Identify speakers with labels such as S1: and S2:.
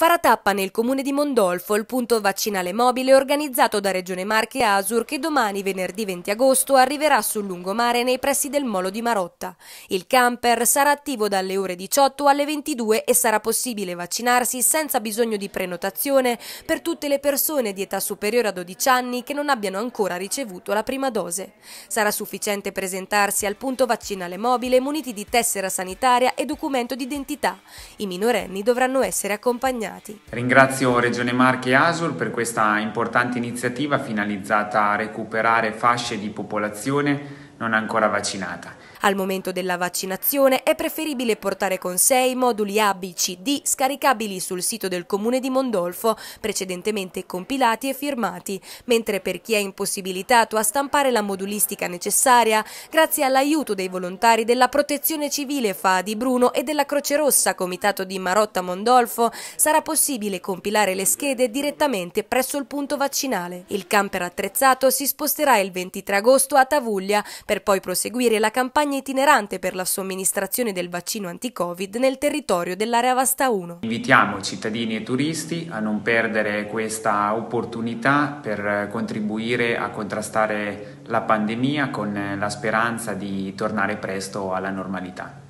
S1: farà tappa nel comune di Mondolfo, il punto vaccinale mobile organizzato da Regione Marche Asur che domani venerdì 20 agosto arriverà sul lungomare nei pressi del molo di Marotta. Il camper sarà attivo dalle ore 18 alle 22 e sarà possibile vaccinarsi senza bisogno di prenotazione per tutte le persone di età superiore a 12 anni che non abbiano ancora ricevuto la prima dose. Sarà sufficiente presentarsi al punto vaccinale mobile muniti di tessera sanitaria e documento d'identità. I minorenni dovranno essere accompagnati impiegati.
S2: Ringrazio Regione Marche e Asur per questa importante iniziativa finalizzata a recuperare fasce di popolazione non ancora vaccinata.
S1: Al momento della vaccinazione è preferibile portare con sé i moduli A, B, C, D scaricabili sul sito del comune di Mondolfo, precedentemente compilati e firmati, mentre per chi è impossibilitato a stampare la modulistica necessaria, grazie all'aiuto dei volontari della Protezione Civile FA di Bruno e della Croce Rossa Comitato di Marotta Mondolfo, sarà possibile compilare le schede direttamente presso il punto vaccinale. Il camper attrezzato si sposterà il 23 agosto a Tavuglia per poi proseguire la campagna itinerante per la somministrazione del vaccino anti-Covid nel territorio dell'area Vasta 1.
S2: Invitiamo cittadini e turisti a non perdere questa opportunità per contribuire a contrastare la pandemia con la speranza di tornare presto alla normalità.